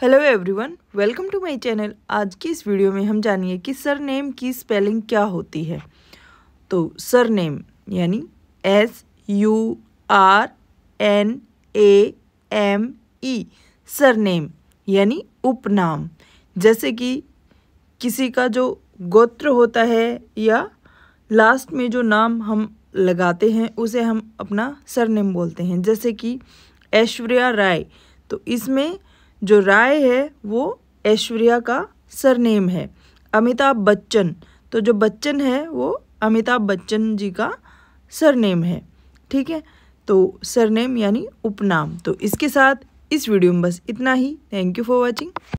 hello everyone welcome to my channel आज की इस वीडियो में हम जानिए कि सर नेम की स्पेलिंग क्या होती है तो सर नेम यानी S U R N A M E surname यानी उपनाम जैसे कि किसी का जो गोत्र होता है या लास्ट में जो नाम हम लगाते हैं उसे हम अपना सरनेम बोलते हैं जैसे कि ऐश्वर्या राय तो इसमें जो राय है वो ऐश्वर्या का सरनेम है अमिताभ बच्चन तो जो बच्चन है वो अमिताभ बच्चन जी का सरनेम है ठीक है तो सरनेम यानी उपनाम तो इसके साथ इस वीडियो में बस इतना ही थैंक यू फॉर वॉचिंग